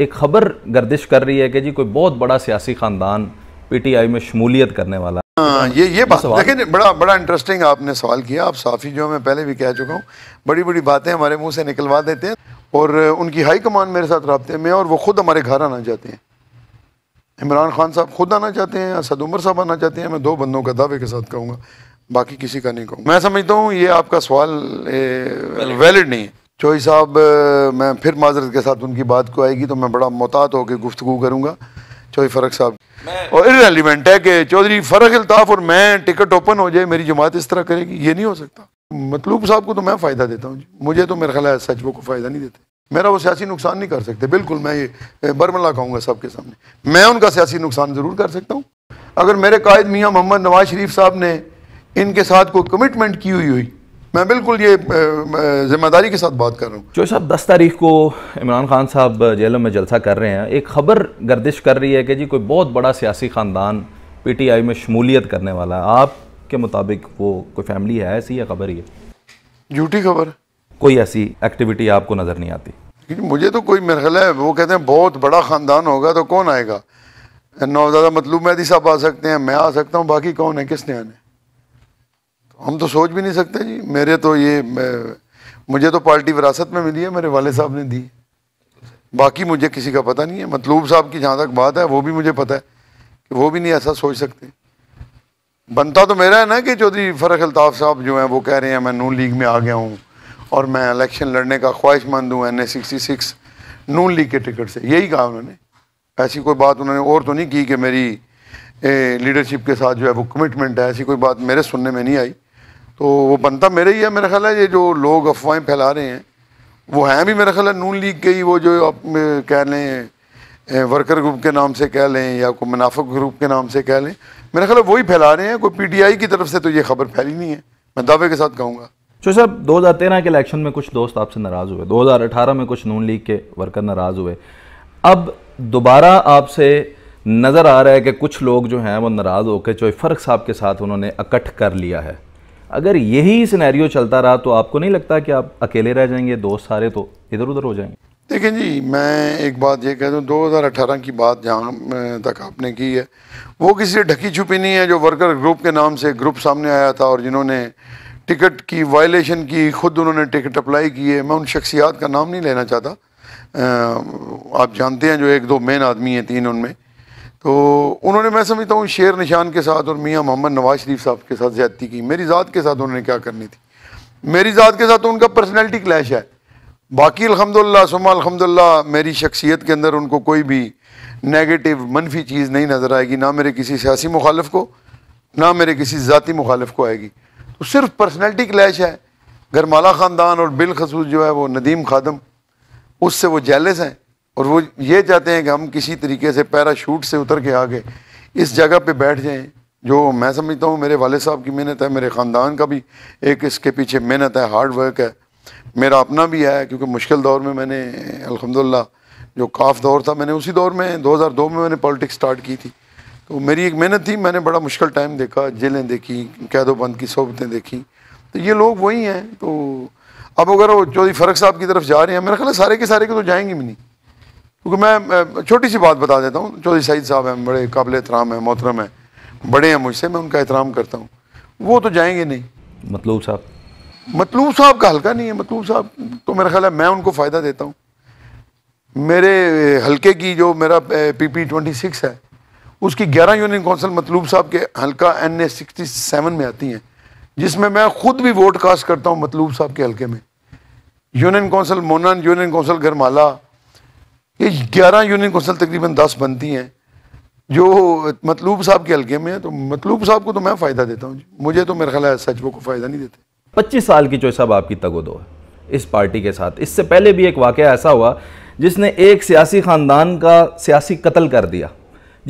एक खबर गर्दिश कर रही है कि जी कोई बहुत बड़ा सियासी खानदान पीटीआई में शमूलियत करने वाला आ, हाँ, ये ये बात देखिए बड़ा बड़ा इंटरेस्टिंग आपने सवाल किया आप साफ़ी जो मैं पहले भी कह चुका हूँ बड़ी बड़ी बातें हमारे मुंह से निकलवा देते हैं और उनकी हाई कमान मेरे साथ रबते में और वो खुद हमारे घर आना चाहते हैं इमरान खान साहब खुद आना चाहते हैं असद उमर साहब आना चाहते हैं मैं दो बंदों का दावे के साथ कहूँगा बाकी किसी का नहीं कहूँ मैं समझता हूँ ये आपका सवाल वैलिड नहीं है चोई साहब मैं फिर माजरत के साथ उनकी बात को आएगी तो मैं बड़ा मोहतात होकर गुफ्तु करूँगा चौधरी फ़रक साहब और इरेलीवेंट है कि चौधरी फ़रक अल्ताफ़ और मैं टिकट ओपन हो जाए मेरी जमात इस तरह करेगी ये नहीं हो सकता मतलूब साहब को तो मैं फ़ायदा देता हूँ मुझे तो मेरा ख्याल है सच वो को फ़ायदा नहीं देते मेरा वो सियासी नुकसान नहीं कर सकते बिल्कुल मैं ये बरमला कहूँगा सबके सामने मैं उनका सियासी नुकसान ज़रूर कर सकता हूँ अगर मेरे कायद मियाँ मोहम्मद नवाज शरीफ साहब ने इनके साथ कोई कमिटमेंट की हुई हुई मैं बिल्कुल ये जिम्मेदारी के साथ बात कर रहा हूँ जो साहब दस तारीख को इमरान खान साहब जेलों में जलसा कर रहे हैं एक खबर गर्दिश कर रही है कि जी कोई बहुत बड़ा सियासी ख़ानदान पी टी आई में शमूलियत करने वाला है आपके मुताबिक वो कोई फैमिली है ऐसी या खबर ही झूठी खबर कोई ऐसी एक्टिविटी आपको नज़र नहीं आती मुझे तो कोई मेरा है वो कहते हैं बहुत बड़ा ख़ानदान होगा तो कौन आएगा नौजादा मतलूब मैदी साहब आ सकते हैं मैं आ सकता हूँ बाकी कौन है किसने आने हम तो सोच भी नहीं सकते जी मेरे तो ये मुझे तो पार्टी विरासत में मिली है मेरे वाले साहब ने दी बाकी मुझे किसी का पता नहीं है मतलूब साहब की जहाँ तक बात है वो भी मुझे पता है कि वो भी नहीं ऐसा सोच सकते बनता तो मेरा है ना कि चौधरी फ़रख अल्ताफ़ साहब जो हैं वो कह रहे हैं मैं नून लीग में आ गया हूँ और मैं इलेक्शन लड़ने का ख्वाहिशमंद हूँ N A sixty six Noon league के टिकट से यही कहा उन्होंने ऐसी कोई बात उन्होंने और तो नहीं की कि मेरी लीडरशिप के साथ जो है वो कमिटमेंट है ऐसी कोई बात मेरे सुनने में नहीं आई तो वो बनता मेरे ही है मेरा ख्याल है ये जो लोग अफवाहें फैला रहे हैं वो हैं भी मेरा ख्याल है नून लीग के ही वो जो आप कह लें वर्कर ग्रुप के नाम से कह लें या कोई मुनाफा ग्रुप के नाम से कह लें मेरा ख्याल है वही फैला रहे हैं कोई पीटीआई की तरफ से तो ये खबर फैली नहीं है मैं दावे के साथ कहूँगा जो हज़ार तेरह के इलेक्शन में कुछ दोस्त आपसे नाराज़ हुए अठारह में कुछ नून लीग के वर्कर नाराज़ हुए अब दोबारा आपसे नज़र आ रहा है कि कुछ लोग जो हैं वो नाराज़ होकर चोई फ़र्क साहब के साथ उन्होंने इकट्ठ कर लिया है अगर यही सिनेरियो चलता रहा तो आपको नहीं लगता कि आप अकेले रह जाएंगे दोस्त सारे तो इधर उधर हो जाएंगे देखें जी मैं एक बात ये कह दूँ अठारह की बात जहाँ तक आपने की है वो किसी से ढकी छुपी नहीं है जो वर्कर ग्रुप के नाम से ग्रुप सामने आया था और जिन्होंने टिकट की वायलेशन की खुद उन्होंने टिकट अप्लाई की है मैं उन शख्सियात का नाम नहीं लेना चाहता आप जानते हैं जो एक दो मेन आदमी हैं तीन उनमें तो उन्होंने मैं समझता हूँ शेर निशान के साथ और मियाँ मोहम्मद नवाज शरीफ साहब के साथ ज़्यादती की मेरी ज़ात के साथ उन्होंने क्या करनी थी मेरी ज़ात के साथ तो उनका पर्सनैलिटी क्लैश है बाकी अलहमदिल्ला सुमा अलहमदिल्ला मेरी शख्सियत के अंदर उनको कोई भी नेगेटिव मनफी चीज़ नहीं नज़र आएगी ना मेरे किसी सियासी मुखालफ को ना मेरे किसी ज़ाती मुखालफ को आएगी तो सिर्फ पर्सनैलिटी क्लैश है गरमाला ख़ानदान और बिलखसूस जो है वो नदीम खादम उससे वो जेलस हैं और वो ये चाहते हैं कि हम किसी तरीके से पैराशूट से उतर के आगे इस जगह पे बैठ जाएं जो मैं समझता हूँ मेरे वाले साहब की मेहनत है मेरे ख़ानदान का भी एक इसके पीछे मेहनत है हार्ड वर्क है मेरा अपना भी है क्योंकि मुश्किल दौर में मैंने अलहमदिल्ला जो काफ दौर था मैंने उसी दौर में दो में मैंने पॉलिटिक्स स्टार्ट की थी तो मेरी एक मेहनत थी मैंने बड़ा मुश्किल टाइम देखा जेलें देखी कैदोबंद बंद की सोबतें देखी तो ये लोग वही हैं तो अब अगर वो चौधरी फरक साहब की तरफ जा रहे हैं मेरा ख्याल सारे के सारे के तो जाएंगे भी नहीं क्योंकि मैं छोटी सी बात बता देता हूँ चौधरी सईद साहब हैं बड़े काबिल एहतराम हैं मोहतरम हैं बड़े हैं मुझसे मैं उनका एहतराम करता हूँ वो तो जाएंगे नहीं मतलूब साहब मतलूब साहब का हल्का नहीं है मतलूब साहब तो मेरा ख्याल है मैं उनको फ़ायदा देता हूँ मेरे हल्के की जो मेरा पी पी ट्वेंटी सिक्स है उसकी ग्यारह यूनियन कौंसिल मतलूब साहब के हल्का एन ए सिक्सटी सेवन में आती हैं जिसमें मैं खुद भी वोट कास्ट करता हूँ मतलूब साहब के हल्के में यूनियन कौंसिल मोनन यूनियन कौंसिल गरमाला ये ग्यारह यूनियन कौंसिल तकरीबन दस बनती हैं जो मतलूब साहब के हल्के में है तो मतलूब साहब को तो मैं फ़ायदा देता हूँ मुझे तो मेरा ख्याल है सचबो को फ़ायदा नहीं देते पच्चीस साल की चोइस साहब आपकी तगोदो है इस पार्टी के साथ इससे पहले भी एक वाक़ ऐसा हुआ जिसने एक सियासी ख़ानदान का सियासी कत्ल कर दिया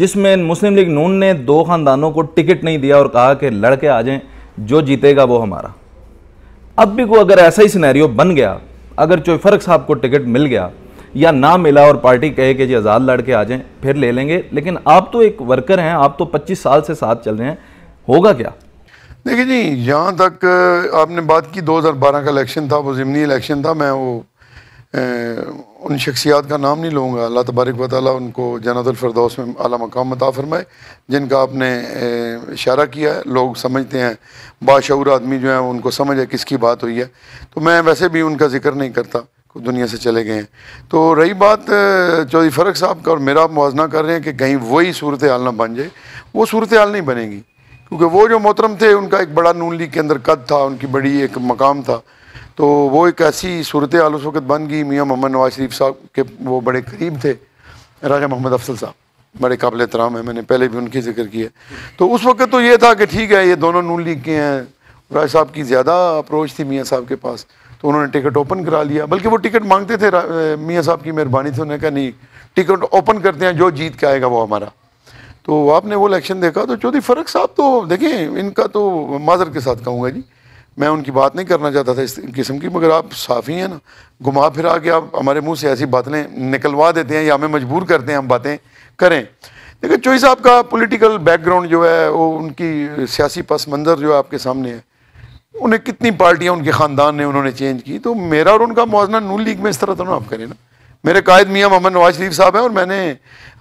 जिसमें मुस्लिम लीग नून ने दो ख़ानदानों को टिकट नहीं दिया और कहा कि लड़के आ जाएं जो जीतेगा वो हमारा अब भी को अगर ऐसा ही सिनेरियो बन गया अगर चोई फर्क साहब को टिकट मिल गया या ना मिला और पार्टी कहे कि जी आज़ाद लड़के आ जाएं फिर ले लेंगे लेकिन आप तो एक वर्कर हैं आप तो 25 साल से साथ चल रहे हैं होगा क्या देखिए जी यहाँ तक आपने बात की 2012 का इलेक्शन था वो ज़मनी इलेक्शन था मैं वो ए, उन शख्सियात का नाम नहीं लूँगा अल्लाह तबारक वाली उनको जन्तफरदौस में अला मकाम मता फरमाए जिनका आपने इशारा किया है लोग समझते हैं बाशूर आदमी जो है उनको समझ है किसकी बात हुई है तो मैं वैसे भी उनका जिक्र नहीं करता दुनिया से चले गए हैं तो रही बात चौधरी फ़रक साहब का और मेरा आप मुजना कर रहे हैं कि कहीं वही सूरत हाल ना बन जाए वो सूरत हाल नहीं बनेगी क्योंकि वो जो मोहतरम थे उनका एक बड़ा नून लीग के अंदर कद था उनकी बड़ी एक मकाम था तो वो एक ऐसी सूरत हाल उस वक्त बन गई मियाँ मोहम्मद नवाज शरीफ साहब के वो बड़े करीब थे राजा मोहम्मद अफसल साहब बड़े काबिल एहतराम है मैंने पहले भी उनकी जिक्र किया तो उस वक्त तो ये था कि ठीक है ये दोनों नून लीग के हैं राज साहब की ज़्यादा अप्रोच थी मियाँ साहब के पास तो उन्होंने टिकट ओपन करा लिया बल्कि वो टिकट मांगते थे मियाँ साहब की मेहरबानी से उन्होंने कहा नहीं टिकट ओपन करते हैं जो जीत के आएगा वो हमारा तो आपने वो इलेक्शन देखा तो चौधरी फ़र्क साहब तो देखें इनका तो माजर के साथ कहूँगा जी मैं उनकी बात नहीं करना चाहता था इस किस्म की मगर आप साफ़ी हैं ना घुमा फिरा के आप हमारे मुंह से ऐसी बातें निकलवा देते हैं या हमें मजबूर करते हैं हम बातें करें देखिए चोई साहब का पॉलिटिकल बैकग्राउंड जो है वो उनकी सियासी पस मंज़र जो है आपके सामने है उन्हें कितनी पार्टियां उनके ख़ानदान ने उन्होंने चेंज की तो मेरा और उनका मुआजना नून लीग में इस तरह तो ना आप करें ना मेरे कायद मियाँ मोहम्मद नवाज शरीफ साहब हैं और मैंने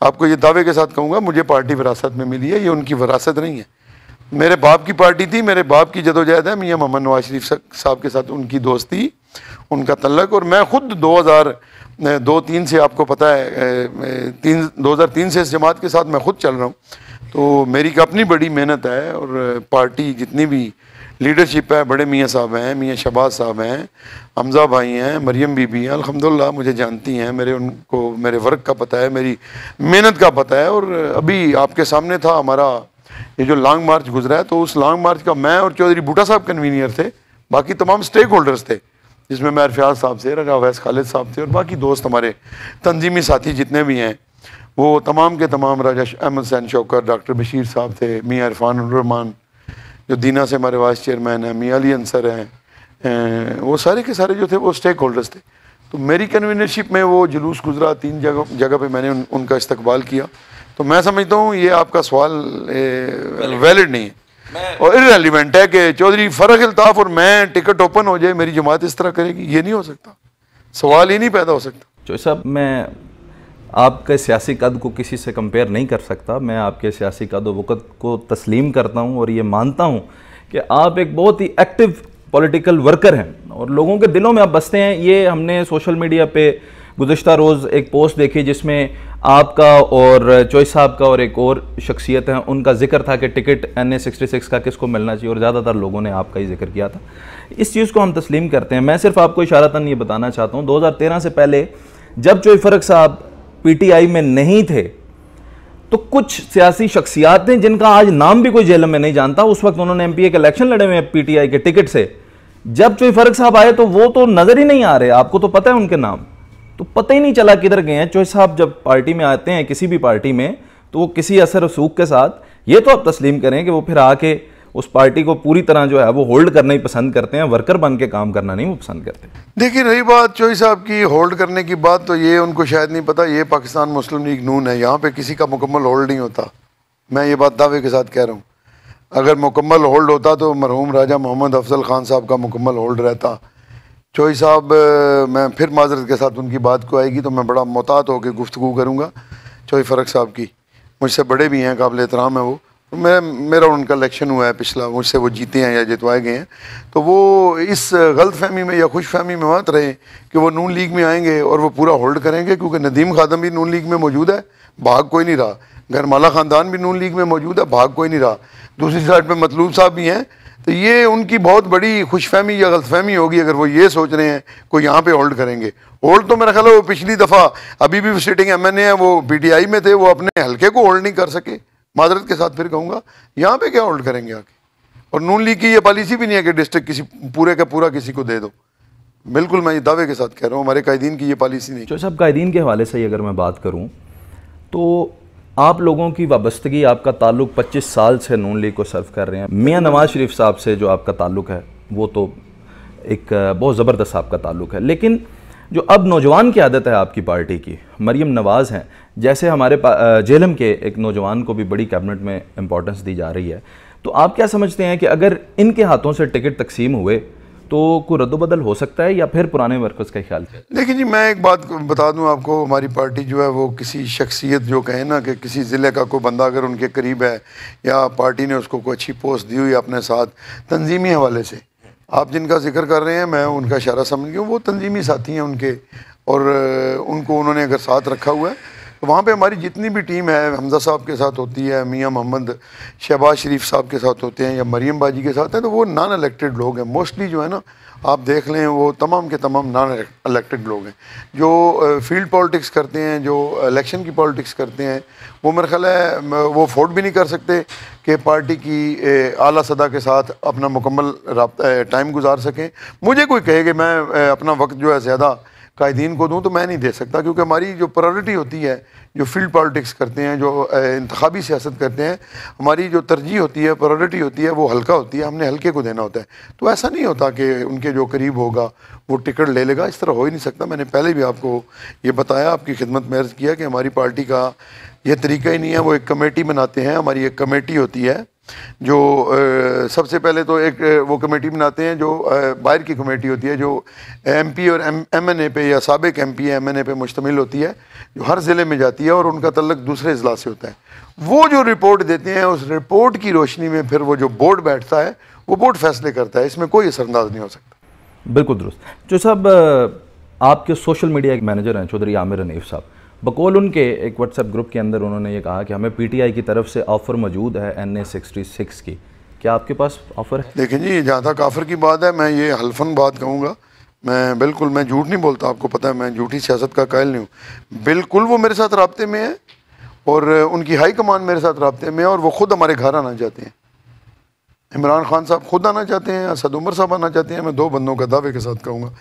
आपको ये दावे के साथ कहूँगा मुझे पार्टी विरासत में मिली है ये उनकी विरासत नहीं है मेरे बाप की पार्टी थी मेरे बाप की जदोजहद है मियाँ मोहम्मद नवाज शरीफ साहब के साथ उनकी दोस्ती उनका तलक और मैं ख़ुद दो हज़ार दो तीन से आपको पता है तीन दो हज़ार तीन से इस जमात के साथ मैं ख़ुद चल रहा हूँ तो मेरी अपनी बड़ी मेहनत है और पार्टी जितनी भी लीडरशिप है बड़े मियाँ साहब हैं मियाँ शबाज साहब हैं हमजा भाई हैं मरियम बीबी हैं अलहमदिल्ला मुझे जानती हैं मेरे उनको मेरे वर्क का पता है मेरी मेहनत का पता है और अभी आपके सामने था हमारा ये जो लॉन्ग मार्च गुजरा है तो उस लॉन्ग मार्च का मैं और चौधरी बूटा साहब कन्वीनियर थे बाकी तमाम स्टेक होल्डर्स थे जिसमें मैं अरफियाज साहब थे रजा अवैस खालिद साहब थे और बाकी दोस्त हमारे तंजीमी साथी जितने भी हैं वो तमाम के तमाम राजा अहमद सैन शौकर डॉक्टर बशीर साहब थे मियाँ इरफान रहमान जो दीना से हमारे वाइस चेयरमैन हैं मियाँ अली अंसर हैं वो सारे के सारे जो थे वो स्टेक होल्डर्स थे तो मेरी कन्वीनरशिप में वो जुलूस गुजरा तीन जगह जगह पे मैंने उन, उनका इस्तकबाल किया तो मैं समझता हूँ ये आपका सवाल वैलिड नहीं है और इरेलीवेंट है कि चौधरी फ़र्क अल्ताफ़ और मैं टिकट ओपन हो जाए मेरी जमात इस तरह करेगी ये नहीं हो सकता सवाल ही नहीं पैदा हो सकता जो साहब मैं आपके सियासी कद को किसी से कंपेयर नहीं कर सकता मैं आपके सियासी कद वक़्त को तस्लीम करता हूँ और ये मानता हूँ कि आप एक बहुत ही एक्टिव पॉलिटिकल वर्कर हैं और लोगों के दिलों में आप बसते हैं ये हमने सोशल मीडिया पे गुजशत रोज़ एक पोस्ट देखी जिसमें आपका और चोई साहब का और एक और शख्सियत हैं उनका जिक्र था कि ticket N A sixty six का किसको मिलना चाहिए और ज़्यादातर लोगों ने आपका ही जिक्र किया था इस चीज़ को हम तस्लीम करते हैं मैं सिर्फ आपको इशारता ये बताना चाहता हूँ दो हज़ार तेरह से पहले जब चोई फरक साहब पीटीआई में नहीं थे तो कुछ सियासी शख्सियात हैं जिनका आज नाम भी कोई जेल में नहीं जानता उस वक्त उन्होंने एमपीए के इलेक्शन लड़े हुए हैं पीटीआई के टिकट से जब चोई तो फर्क साहब आए तो वो तो नजर ही नहीं आ रहे आपको तो पता है उनके नाम तो पता ही नहीं चला किधर गए हैं चोई साहब जब पार्टी में आते हैं किसी भी पार्टी में तो वो किसी असर रसूख के साथ ये तो आप तस्लीम करें कि वो फिर आके उस पार्टी को पूरी तरह जो है वो होल्ड करना ही पसंद करते हैं वर्कर बन के काम करना नहीं वो पसंद करते देखिए रही बात चोई साहब की होल्ड करने की बात तो ये उनको शायद नहीं पता ये पाकिस्तान मुस्लिम लीग नून है यहाँ पर किसी का मुकम्मल होल्ड नहीं होता मैं ये बात दावे के साथ कह रहा हूँ अगर मुकम्मल होल्ड होता तो मरहूम राजा मोहम्मद अफजल ख़ान साहब का मुकम्मल होल्ड रहता चोई साहब मैं फिर माजरत के साथ उनकी बात को आएगी तो मैं बड़ा मोहतात होकर गुफ्तु करूँगा चोई फ़रक साहब की मुझसे बड़े भी हैं काबिल एहतराम है वो मैं मेरा उनका इलेक्शन हुआ है पिछला मुझसे वो जीते हैं या जितवाए गए हैं तो वो इस गलत फहमी में या खुश फहमी में मत रहे कि वो नून लीग में आएंगे और वो पूरा होल्ड करेंगे क्योंकि नदीम खादम भी नून लीग में मौजूद है भाग कोई नहीं रहा गरमाला ख़ानदान भी नून लीग में मौजूद है भाग कोई नहीं रहा दूसरी साइड पर मतलूब साहब भी हैं तो ये उनकी बहुत बड़ी खुशफहमी या गलतफहमी होगी अगर वो ये सोच रहे हैं को यहाँ पर होल्ड करेंगे होल्ड तो मेरा ख्याल है वो पिछली दफ़ा अभी भी सिटिंग ए है वो आई में थे वो अपने हल्के को होल्ड नहीं कर सके माजरत के साथ फिर कहूँगा यहाँ पे क्या होल्ड करेंगे आके और नून लीग की ये पॉलिसी भी नहीं है कि डिस्ट्रिक्ट किसी पूरे का पूरा किसी को दे दो बिल्कुल मैं ये दावे के साथ कह रहा हूँ हमारे कायदीन की ये पॉलिसी नहीं जो साहब कायदीन के हवाले से ही अगर मैं बात करूँ तो आप लोगों की वाबस्तगी आपका ताल्लुक 25 साल से नून लीग को सर्व कर रहे हैं मियाँ नवाज शरीफ साहब से जो आपका ताल्लुक है वो तो एक बहुत ज़बरदस्त आपका ताल्लुक है लेकिन जो अब नौजवान की आदत है आपकी पार्टी की मरीम नवाज़ हैं जैसे हमारे जेलम के एक नौजवान को भी बड़ी कैबिनेट में इम्पोर्टेंस दी जा रही है तो आप क्या समझते हैं कि अगर इनके हाथों से टिकट तकसीम हुए तो कोई रद्दबदल हो सकता है या फिर पुराने वर्कर्स का ख्याल देखिए जी मैं एक बात बता दूं आपको हमारी पार्टी जो है वो किसी शख्सियत जो कहे ना कि किसी ज़िले का कोई बंदा अगर उनके करीब है या पार्टी ने उसको कोई अच्छी पोस्ट दी हुई अपने साथ तंजीमी हवाले से आप जिनका जिक्र कर रहे हैं मैं उनका इशारा समझ गया वो तंजीमी साथी हैं उनके और उनको उन्होंने अगर साथ रखा हुआ है तो वहाँ पे हमारी जितनी भी टीम है हमजा साहब के साथ होती है मियाँ मोहम्मद शहबाज शरीफ साहब के साथ होते हैं या मरीम बाजी के साथ हैं तो वो नॉन इलेक्टेड लोग हैं मोस्टली जो है ना आप देख लें वो तमाम के तमाम नॉन इलेक्टेड लोग हैं जो फील्ड पॉलिटिक्स करते हैं जो इलेक्शन की पॉलिटिक्स करते हैं वो मेरा ख्याल है वो अफोर्ड भी नहीं कर सकते कि पार्टी की आला सदा के साथ अपना मुकम्मल टाइम गुजार सकें मुझे कोई कहे कि मैं अपना वक्त जो है ज़्यादा कायदीन को दूँ तो मैं नहीं दे सकता क्योंकि हमारी जो प्रायोरिटी होती है जो फील्ड पॉलिटिक्स करते हैं जो इंतबी सियासत करते हैं हमारी जो तरजीह होती है प्रायोरिटी होती है वो हल्का होती है हमने हल्के को देना होता है तो ऐसा नहीं होता कि उनके जो करीब होगा वो टिकट ले लेगा इस तरह हो ही नहीं सकता मैंने पहले भी आपको ये बताया आपकी खिदमत में अर्ज़ किया कि हमारी पार्टी का यह तरीका ही नहीं है वो एक कमेटी बनाते हैं हमारी एक कमेटी होती है जो आ, सबसे पहले तो एक वो कमेटी बनाते हैं जो बाहर की कमेटी होती है जो एमपी और एम एन ए पे या सबक M P M N A पे मुश्तमिल होती है जो हर ज़िले में जाती है और उनका तल्लक दूसरे अजला से होता है वो जो रिपोर्ट देते हैं उस रिपोर्ट की रोशनी में फिर वो जो बोर्ड बैठता है वो बोर्ड फैसले करता है इसमें कोई असरअंदाज नहीं हो सकता बिल्कुल दुरुस्त जो साहब आपके सोशल मीडिया के मैनेजर हैं चौधरी आमिर हनीफ साहब बकोल उनके एक व्हाट्सएप ग्रुप के अंदर उन्होंने ये कहा कि हमें पीटीआई की तरफ से ऑफ़र मौजूद है एन ए सिक्सटी सिक्स की क्या आपके पास ऑफ़र है देखिए जी जहाँ तक ऑफ़र की बात है मैं ये हल्फन बात कहूँगा मैं बिल्कुल मैं झूठ नहीं बोलता आपको पता है मैं झूठी सियासत का कायल नहीं हूँ बिल्कुल वो मेरे साथ रबते में है और उनकी हाई कमान मेरे साथ रबते में है और वो ख़ुद हमारे घर आना चाहते हैं इमरान खान साहब खुद आना चाहते हैं असद उमर साहब आना चाहते हैं मैं दो बंदों का दावे के साथ कहूँगा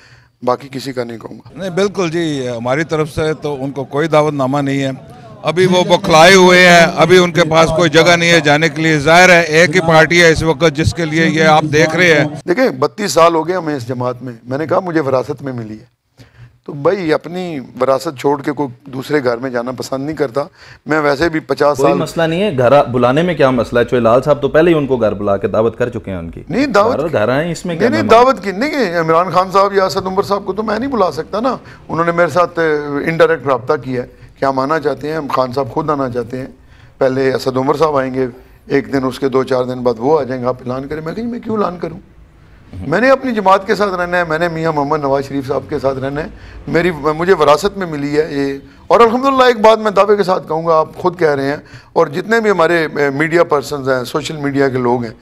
बाकी किसी का नहीं कहूँगा नहीं बिल्कुल जी हमारी तरफ से तो उनको कोई दावतनामा नहीं है अभी वो बखलाए हुए हैं अभी उनके पास कोई जगह नहीं है जाने के लिए जाहिर है एक ही पार्टी है इस वक्त जिसके लिए ये आप देख रहे हैं देखिए बत्तीस साल हो गए हमें इस जमात में मैंने कहा मुझे विरासत में मिली है तो भाई अपनी विरासत छोड़ के कोई दूसरे घर में जाना पसंद नहीं करता मैं वैसे भी पचास साल मसला नहीं है घर बुलाने में क्या मसला है लाल साहब तो पहले ही उनको घर बुला के दावत कर चुके हैं उनकी नहीं दावत घर आए इसमें नहीं, नहीं दावत की नहीं इमरान खान साहब या असद उम्र साहब को तो मैं नहीं बुला सकता ना उन्होंने मेरे साथ इनडायरेक्ट रबता किया है कि हम आना चाहते हैं हम खान साहब खुद आना चाहते हैं पहले असद उम्र साहब आएंगे एक दिन उसके दो चार दिन बाद वो आ जाएंगे आप ऐलान करें मैं कहीं मैं क्यों ऐलान करूँ मैंने अपनी जमात के साथ रहना है मैंने मियाँ मोहम्मद नवाज शरीफ साहब के साथ रहना है मेरी मुझे वरासत में मिली है ये और अलहमदिल्ला एक बात मैं दावे के साथ कहूँगा आप खुद कह रहे हैं और जितने भी हमारे मीडिया पर्सनस हैं सोशल मीडिया के लोग हैं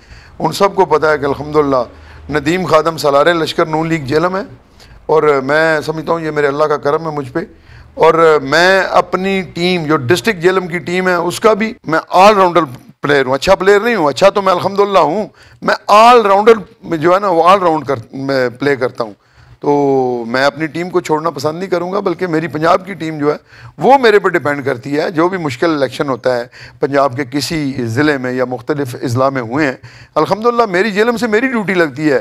उन सबको पता है कि अलहमदिल्ला नदीम खादम सलार लश्कर नू लीग जेलम है और मैं समझता हूँ ये मेरे अल्लाह का करम है मुझ पर और मैं अपनी टीम जो डिस्ट्रिक्ट जेलम की टीम है उसका भी मैं ऑलराउंडर प्लेयर हूँ अच्छा प्लेयर नहीं हूँ अच्छा तो मैं अलहमदिल्ला हूँ मैं ऑल राउंडर में जो है ना वो ऑल राउंड कर मैं प्ले करता हूँ तो मैं अपनी टीम को छोड़ना पसंद नहीं करूँगा बल्कि मेरी पंजाब की टीम जो है वो मेरे पर डिपेंड करती है जो भी मुश्किल इलेक्शन होता है पंजाब के किसी ज़िले में या मुख्तलिफ अजला में हुए हैं अलहमदिल्ला मेरी जिलम से मेरी ड्यूटी लगती है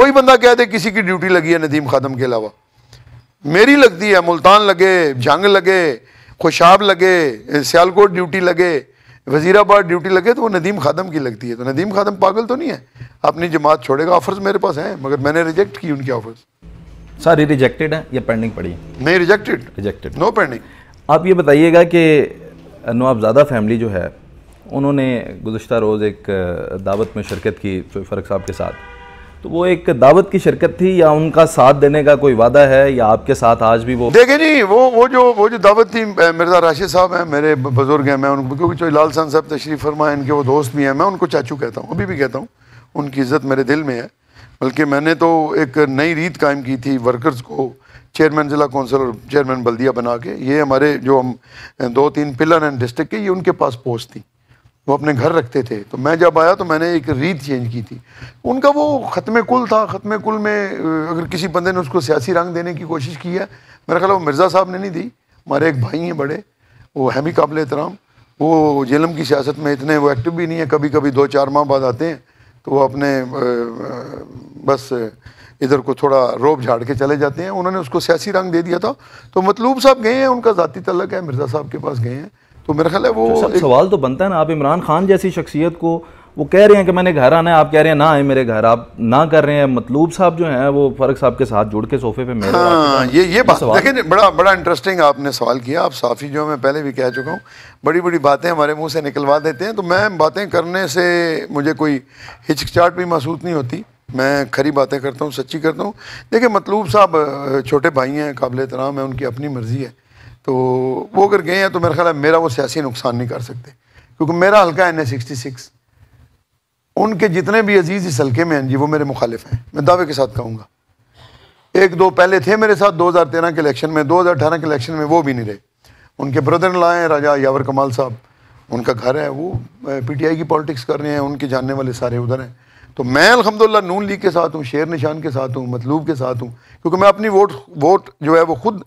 कोई बंदा कह दे किसी की ड्यूटी लगी है नदीम खादम के अलावा मेरी लगती है मुल्तान लगे जंग लगे खुशाब लगे सियालकोट ड्यूटी लगे वजीराबाद ड्यूटी लगे तो वो नदीम खादम की लगती है तो नदीम खादम पागल तो नहीं है अपनी जमात छोड़ेगा ऑफर्स मेरे पास हैं मगर मैंने रिजेक्ट की उनके ऑफर्स सारी रिजेक्टेड है या पेंडिंग पड़ी नहीं रिजेक्टेड रिजेक्टेड नो पेंडिंग आप ये बताइएगा कि नवाबजादा फैमिली जो है उन्होंने गुज्तर रोज़ एक दावत में शिरकत की फरक साहब के साथ तो वो एक दावत की शिरकत थी या उनका साथ देने का कोई वादा है या आपके साथ आज भी वो देखे नहीं वो वो जो वो जो दावत थी मिर्जा राशिद साहब हैं मेरे बुजुर्ग हैं मैं उनको क्योंकि जो लाल सन साहब तशरीफ़ फरमा इनके वो दोस्त भी हैं मैं उनको चाचू कहता हूँ अभी भी कहता हूँ उनकी इज़्ज़त मेरे दिल में है बल्कि मैंने तो एक नई रीत कायम की थी वर्कर्स को चेयरमैन ज़िला कौंसिल और चेयरमैन बल्दिया बना के ये हमारे जो हम दो तीन पिलर हैं डिस्ट्रिक्ट के ये उनके पास पोस्ट थी वो अपने घर रखते थे तो मैं जब आया तो मैंने एक रीत चेंज की थी उनका वो ख़त्म कुल था ख़त्म कुल में अगर किसी बंदे ने उसको सियासी रंग देने की कोशिश की है मेरा ख्याल वो मिर्ज़ा साहब ने नहीं दी हमारे एक भाई हैं बड़े वो हैमी भी काबिल एहतराम वो जेलम की सियासत में इतने वो एक्टिव भी नहीं है कभी कभी दो चार माह बाद आते हैं तो वो अपने बस इधर को थोड़ा रोब झाड़ के चले जाते हैं उन्होंने उसको सियासी रंग दे दिया था तो मतलूब साहब गए हैं उनका ज़ाती तलक है मिर्ज़ा साहब के पास गए हैं तो मेरा ख्याल है वो एक... सवाल तो बनता है ना आप इमरान खान जैसी शख्सियत को वो कह रहे हैं कि मैंने घर आना है आप कह रहे हैं ना आए मेरे घर आप ना कर रहे हैं मतलूब साहब जो हैं वो फर्क साहब के साथ जुड़ के सोफे पे मेरे हाँ, ये ये बात देखिए बड़ा बड़ा इंटरेस्टिंग आपने सवाल किया आप साफ़ी जो मैं पहले भी कह चुका हूँ बड़ी बड़ी बातें हमारे मुंह से निकलवा देते हैं तो मैं बातें करने से मुझे कोई हिचकिचाहट भी महसूस नहीं होती मैं खरी बातें करता हूँ सच्ची करता हूँ देखिए मतलूब साहब छोटे भाई हैं काबिल एहतराम है उनकी अपनी मर्ज़ी है तो वो अगर गए हैं तो मेरा ख्याल है मेरा वो सियासी नुकसान नहीं कर सकते क्योंकि मेरा हल्का एन ए सिक्सटी सिक्स उनके जितने भी अजीज़ इस हल्के में हैं जी वो मेरे मुखालिफ हैं मैं दावे के साथ कहूँगा एक दो पहले थे मेरे साथ 2013 के इलेक्शन में 2018 के इलेक्शन में वो भी नहीं रहे उनके ब्रदर लाए हैं राजा यावर कमाल साहब उनका घर है वो पीटीआई की पॉलिटिक्स कर रहे हैं उनके जानने वाले सारे उधर हैं तो मैं अलहमदिल्ला नून लीग के साथ हूँ शेर निशान के साथ हूँ मतलूब के साथ हूँ क्योंकि मैं अपनी वोट वोट जो है वो खुद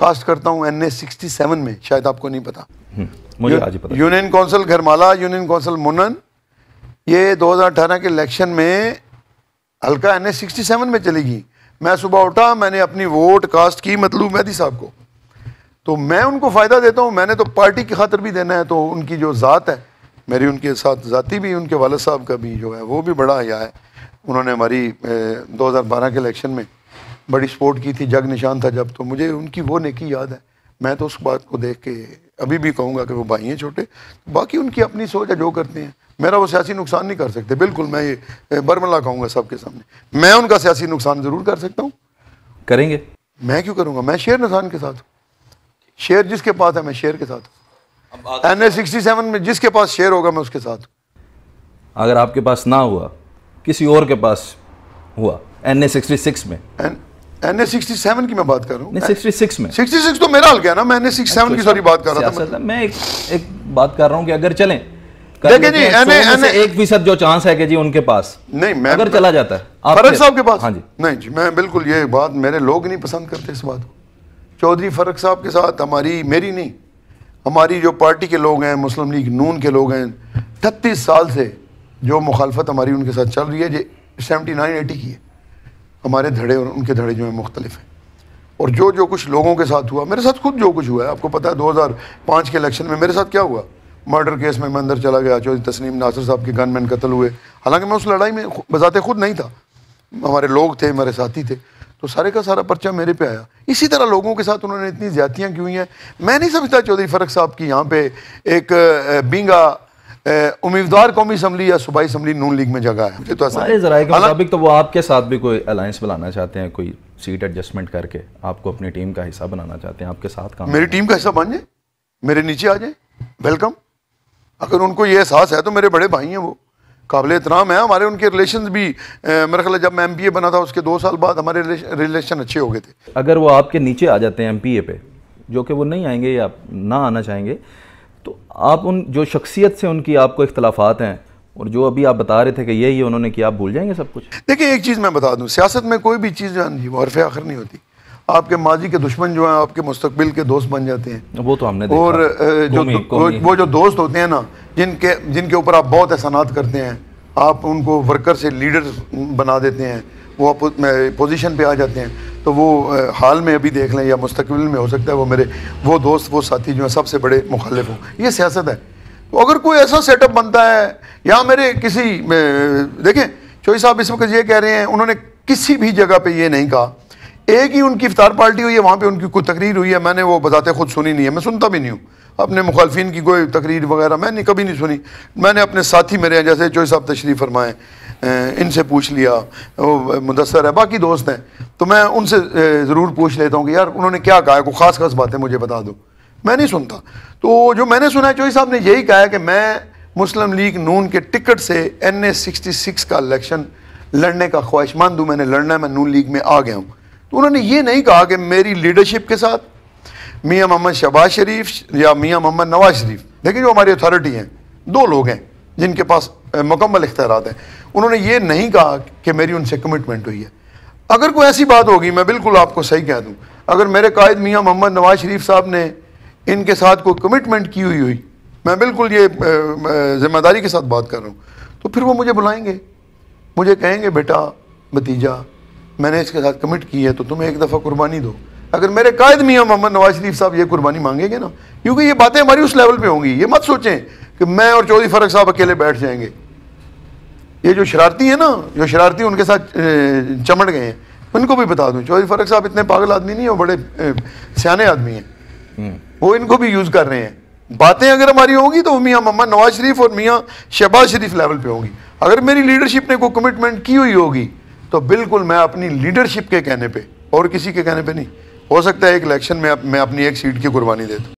कास्ट करता हूँ एन ए सिक्सटी सेवन में शायद आपको नहीं पता हम्म, मुझे आज पता union council Gharmala union council मुनन ये 2018 के इलेक्शन में हल्का एन ए सिक्सटी सेवन में चली गई मैं सुबह उठा मैंने अपनी वोट कास्ट की मतलूब मैदी साहब को तो मैं उनको फ़ायदा देता हूँ मैंने तो पार्टी की खातर भी देना है तो उनकी जो ज़ात है मेरी उनके साथ ज़ाती भी उनके वालद साहब का भी जो है वो भी बड़ा आया है उन्होंने हमारी बारह के इलेक्शन में बड़ी सपोर्ट की थी जग निशान था जब तो मुझे उनकी वो नेकी याद है मैं तो उस बात को देख के अभी भी कहूँगा कि वो भाई हैं छोटे बाकी उनकी अपनी सोच है जो करते हैं मेरा वो सियासी नुकसान नहीं कर सकते बिल्कुल मैं ये बरमला कहूँगा सबके सामने मैं उनका सियासी नुकसान ज़रूर कर सकता हूँ करेंगे मैं क्यों करूँगा मैं शेर निशान के साथ हूँ शेर जिसके पास है मैं शेर के साथ एन एस सिक्सटी सेवन में जिसके पास शेर होगा मैं उसके साथ अगर आपके पास ना हुआ किसी और के पास हुआ एन ए सिक्सटी सिक्स में N N A sixty seven की मैं बात कर रहा हूँ सिक्सटी सिक्स तो मेरा हल गया ना मैं सेवन की सॉरी बात कर रहा था मैं एक, एक बात कर रहा हूँ कि अगर देखिए जी एन एन एक फीसद जो चांस है कि जी उनके पास नहीं मैं अगर चला जाता है फरक साहब के पास हाँ जी नहीं जी मैं बिल्कुल ये बात मेरे लोग नहीं पसंद करते इस बात को चौधरी फरक साहब के साथ हमारी मेरी नहीं हमारी जो पार्टी के लोग हैं मुस्लिम लीग नून के लोग हैं छत्तीस साल से जो मुखालफत हमारी उनके साथ चल रही है जी सेवेंटी नाइन एटी की है हमारे धड़े और उनके धड़े जो हैं मुख्तलिफ हैं और जो जो कुछ लोगों के साथ हुआ मेरे साथ खुद जो कुछ हुआ है आपको पता है 2005 के इलेक्शन में मेरे साथ क्या हुआ मर्डर केस में मैं अंदर चला गया चौधरी तस्नीम नासिर साहब के गनमैन कत्ल हुए हालांकि मैं उस लड़ाई में बजाते खुद नहीं था हमारे लोग थे हमारे साथी थे तो सारे का सारा पर्चा मेरे पे आया इसी तरह लोगों के साथ उन्होंने इतनी ज्यादतियाँ की हुई हैं मैं नहीं समझता चौधरी फरक साहब की यहाँ पे एक बींगा उम्मीदवार कौमी असम्बली या सूबाई असम्बली नून लीग में जगह है मुझे तो ऐसा जरा के मुताबिक तो वो आपके साथ भी कोई अलायंस बनाना चाहते हैं कोई सीट एडजस्टमेंट करके आपको अपनी टीम का हिस्सा बनाना चाहते हैं आपके साथ काम मेरी टीम का हिस्सा बन जाए मेरे नीचे आ जाए वेलकम अगर उनको ये एहसास है तो मेरे बड़े भाई हैं वो काबिल इतना है हमारे उनके रिलेशन भी मेरा ख्याल जब मैं एम पी ए बना था उसके दो साल बाद हमारे रिलेशन अच्छे हो गए थे अगर वो आपके नीचे आ जाते हैं एम पी ए पे जो कि वो नहीं आएंगे या ना आना चाहेंगे तो आप उन जो शख्सियत से उनकी आपको इख्तलाफात हैं और जो अभी आप बता रहे थे कि यही उन्होंने कि आप भूल जाएंगे सब कुछ देखिए एक चीज़ मैं बता दूँ सियासत में कोई भी चीज़ जो है वर्फ आखिर नहीं होती आपके माजी के दुश्मन जो हैं आपके मुस्तबिल के दोस्त बन जाते हैं वो तो हमने और जो वो जो दोस्त होते हैं ना जिनके जिनके ऊपर आप बहुत एहसानात करते हैं आप उनको वर्कर से लीडर बना देते हैं वो पोजीशन पे आ जाते हैं तो वो हाल में अभी देख लें या मुस्तबिल में हो सकता है वो मेरे वो दोस्त वो साथी जो हैं सबसे बड़े मुखालिफ हों ये सियासत है तो अगर कोई ऐसा सेटअप बनता है या मेरे किसी देखें चोई साहब इस वक्त ये कह रहे हैं उन्होंने किसी भी जगह पर ये नहीं कहा एक ही उनकी इफ्तार पार्टी हुई है वहाँ पर उनकी कोई तकरीर हुई है मैंने वो बताते खुद सुनी नहीं है मैं सुनता भी नहीं हूँ अपने मुखालफी की कोई तकरीर वगैरह मैंने कभी नहीं सुनी मैंने अपने साथी मेरे हैं जैसे चोई साहब तशरीफ़ फरमाएँ इनसे पूछ लिया वो मुदसर है बाकी दोस्त हैं तो मैं उनसे ज़रूर पूछ लेता हूँ कि यार उन्होंने क्या कहा है कोई ख़ास खास बातें मुझे बता दो मैं नहीं सुनता तो जो मैंने सुना है चौधरी साहब ने यही कहा है कि मैं मुस्लिम लीग नून के टिकट से एन ए सिक्सटी सिक्स का इलेक्शन लड़ने का ख्वाहिशमंद हूँ मैंने लड़ना है मैं नून लीग में आ गया हूँ तो उन्होंने ये नहीं कहा कि मेरी लीडरशिप के साथ मियाँ मोहम्मद शहबाज शरीफ या मियाँ मोहम्मद नवाज शरीफ देखिए जो हमारी अथॉरिटी हैं दो लोग हैं जिनके पास मुकम्मल इख्तियार हैं उन्होंने ये नहीं कहा कि मेरी उनसे कमिटमेंट हुई है अगर कोई ऐसी बात होगी मैं बिल्कुल आपको सही कह दूँ अगर मेरे कायद मियाँ मोहम्मद नवाज शरीफ साहब ने इनके साथ कोई कमिटमेंट की हुई हुई मैं बिल्कुल ये ज़िम्मेदारी के साथ बात कर रहा हूँ तो फिर वो मुझे बुलाएंगे मुझे कहेंगे बेटा भतीजा मैंने इसके साथ कमिट की है तो तुम्हें एक दफ़ा कुर्बानी दो अगर मेरे कायद मियाँ मोहम्मद नवाज शरीफ साहब ये कुर्बानी मांगेंगे ना क्योंकि ये बातें हमारी उस लेवल पे होंगी ये मत सोचें कि मैं और चौधरी फरक साहब अकेले बैठ जाएंगे ये जो शरारती है ना जो शरारती उनके साथ चमट गए हैं उनको भी बता दूं चौधरी फरक साहब इतने पागल आदमी नहीं है बड़े सियाने आदमी हैं हम्म। वो इनको भी यूज़ कर रहे हैं बातें अगर हमारी होंगी तो मियाँ मम्मा नवाज शरीफ और मियाँ शहबाज शरीफ लेवल पे होंगी अगर मेरी लीडरशिप ने कोई कमिटमेंट की हुई होगी तो बिल्कुल मैं अपनी लीडरशिप के कहने पे और किसी के कहने पे नहीं हो सकता है एक इलेक्शन में मैं अपनी एक सीट की कुर्बानी दे दूँ